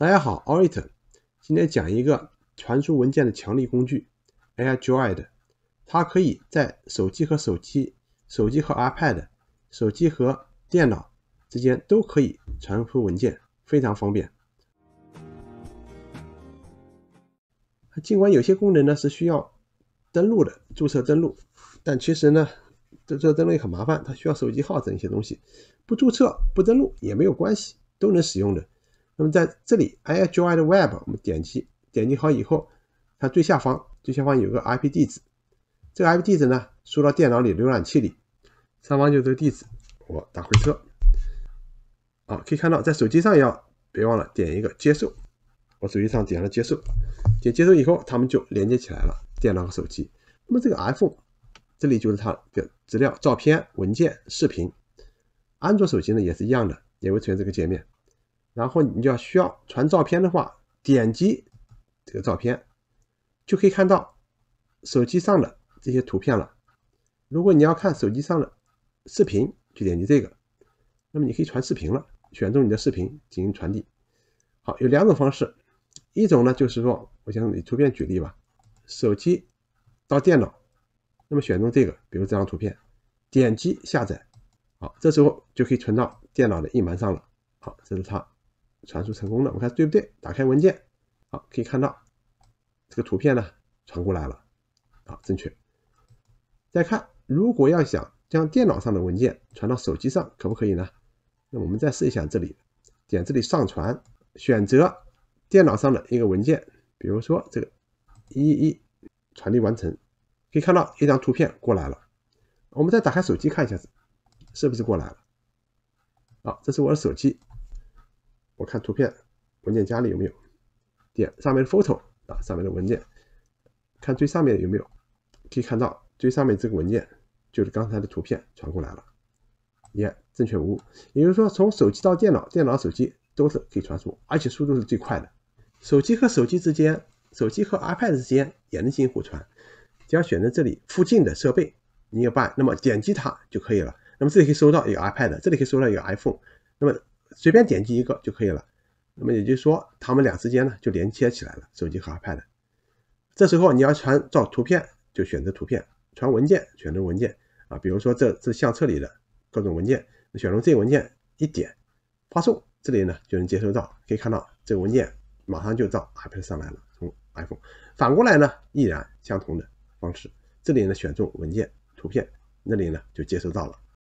大家好，Orit，今天讲一个传输文件的强力工具 a i r o y e d 它可以在手机和手机、手机和 iPad、手机和电脑之间都可以传输文件，非常方便。尽管有些功能呢是需要登录的、注册登录，但其实呢，这这登录也很麻烦，它需要手机号等一些东西。不注册、不登录也没有关系，都能使用的。那么在这里，iHy 的 Web，我们点击点击好以后，它最下方最下方有个 IP 地址，这个 IP 地址呢，输到电脑里浏览器里，上方就这个地址，我打回车，啊，可以看到在手机上也要别忘了点一个接受，我手机上点了接受，点接受以后，它们就连接起来了，电脑和手机。那么这个 iPhone，这里就是它的资料、照片、文件、视频，安卓手机呢也是一样的，也会出现这个界面。然后你就要需要传照片的话，点击这个照片，就可以看到手机上的这些图片了。如果你要看手机上的视频，就点击这个，那么你可以传视频了。选中你的视频进行传递。好，有两种方式，一种呢就是说，我先以图片举例吧，手机到电脑，那么选中这个，比如这张图片，点击下载，好，这时候就可以存到电脑的硬盘上了。好，这是它。传输成功了，我们看对不对？打开文件，好，可以看到这个图片呢传过来了，好，正确。再看，如果要想将电脑上的文件传到手机上，可不可以呢？那我们再试一下，这里点这里上传，选择电脑上的一个文件，比如说这个一一，传递完成，可以看到一张图片过来了。我们再打开手机看一下是不是过来了？好，这是我的手机。我看图片文件夹里有没有？点上面的 photo 啊，上面的文件，看最上面有没有？可以看到最上面这个文件就是刚才的图片传过来了，也正确无误。也就是说，从手机到电脑，电脑手机都是可以传输，而且速度是最快的。手机和手机之间，手机和 iPad 之间也能进行互传。只要选择这里附近的设备，你也办，那么点击它就可以了。那么这里可以收到一个 iPad，这里可以收到一个 iPhone，那么。随便点击一个就可以了，那么也就是说，它们俩之间呢就连接起来了，手机和 iPad。这时候你要传照图片，就选择图片；传文件，选择文件啊。比如说这这相册里的各种文件，选中这个文件，一点发送，这里呢就能接收到，可以看到这个文件马上就到 iPad 上来了，从 iPhone。反过来呢，依然相同的方式，这里呢选中文件图片，那里呢就接收到了。